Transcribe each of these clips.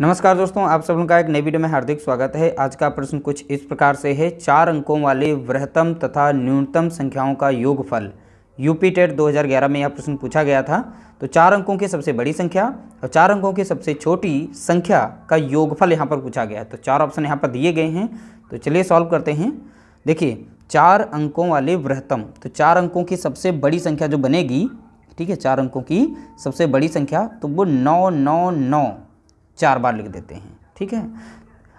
नमस्कार दोस्तों आप सब लोगों का एक नई वीडियो में हार्दिक स्वागत है आज का प्रश्न कुछ इस प्रकार से है चार अंकों वाले वृहतम तथा न्यूनतम संख्याओं का योगफल यूपी टेट 2011 में यह प्रश्न पूछा गया था तो चार अंकों की सबसे बड़ी संख्या और चार अंकों की सबसे छोटी संख्या का योगफल यहाँ पर पूछा गया है तो चार ऑप्शन यहाँ पर दिए गए हैं तो चलिए सॉल्व करते हैं देखिए चार अंकों वाले वृहतम तो चार अंकों की सबसे बड़ी संख्या जो बनेगी ठीक है चार अंकों की सबसे बड़ी संख्या तो वो नौ नौ नौ चार बार लिख देते हैं ठीक है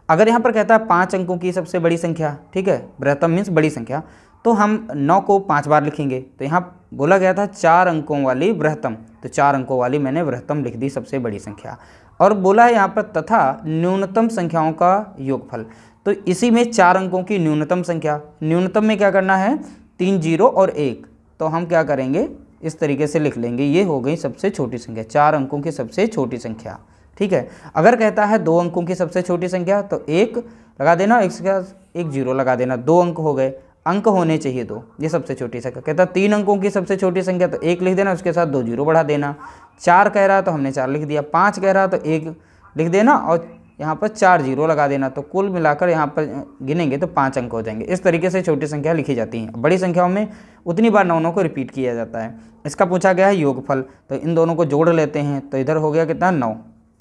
अगर यहाँ पर कहता है पाँच अंकों की सबसे बड़ी संख्या ठीक है बृहत्तम मीन्स बड़ी संख्या तो हम नौ को पाँच बार लिखेंगे तो यहाँ बोला गया था चार अंकों वाली बृहत्तम तो चार अंकों वाली मैंने बृहत्तम लिख दी सबसे बड़ी संख्या और बोला है यहाँ पर तथा न्यूनतम संख्याओं का योगफल तो इसी में चार अंकों की न्यूनतम संख्या न्यूनतम में क्या करना है तीन जीरो और एक तो हम क्या करेंगे इस तरीके से लिख लेंगे ये हो गई सबसे छोटी संख्या चार अंकों की सबसे छोटी संख्या ठीक है अगर कहता है दो अंकों की सबसे छोटी संख्या तो एक लगा देना एक एक जीरो लगा देना दो अंक हो गए अंक होने चाहिए दो ये सबसे छोटी संख्या कहता तीन अंकों की सबसे छोटी संख्या तो एक लिख देना उसके साथ दो जीरो बढ़ा देना चार कह रहा तो हमने चार लिख दिया पाँच कह रहा तो एक लिख देना और यहाँ पर चार जीरो लगा देना तो कुल मिलाकर यहाँ पर गिनेंगे तो पाँच अंक हो जाएंगे इस तरीके से छोटी संख्या लिखी जाती हैं बड़ी संख्याओं में उतनी बार नौनों को रिपीट किया जाता है इसका पूछा गया है योगफल तो इन दोनों को जोड़ लेते हैं तो इधर हो गया कितना नौ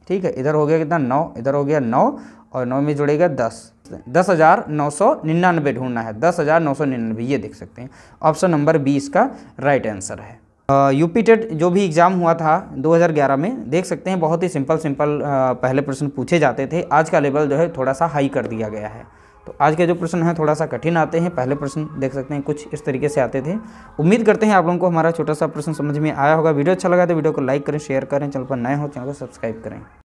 ठीक है इधर हो गया कितना नौ इधर हो गया नौ और नौ में जुड़ेगा दस दस हज़ार नौ सौ निन्यानबे ढूंढना है दस हज़ार नौ सौ निन्यानबे ये देख सकते हैं ऑप्शन नंबर बी इसका राइट आंसर है यूपीटेट जो भी एग्ज़ाम हुआ था 2011 में देख सकते हैं बहुत ही सिंपल सिंपल पहले प्रश्न पूछे जाते थे आज का लेवल जो है थोड़ा सा हाई कर दिया गया है तो आज के जो प्रश्न हैं थोड़ा सा कठिन आते हैं पहले प्रश्न देख सकते हैं कुछ इस तरीके से आते थे उम्मीद करते हैं आप लोगों को हमारा छोटा सा प्रश्न समझ में आया होगा वीडियो अच्छा लगा तो वीडियो को लाइक करें शेयर करें चैनल पर नए हो तो चैनल को सब्सक्राइब करें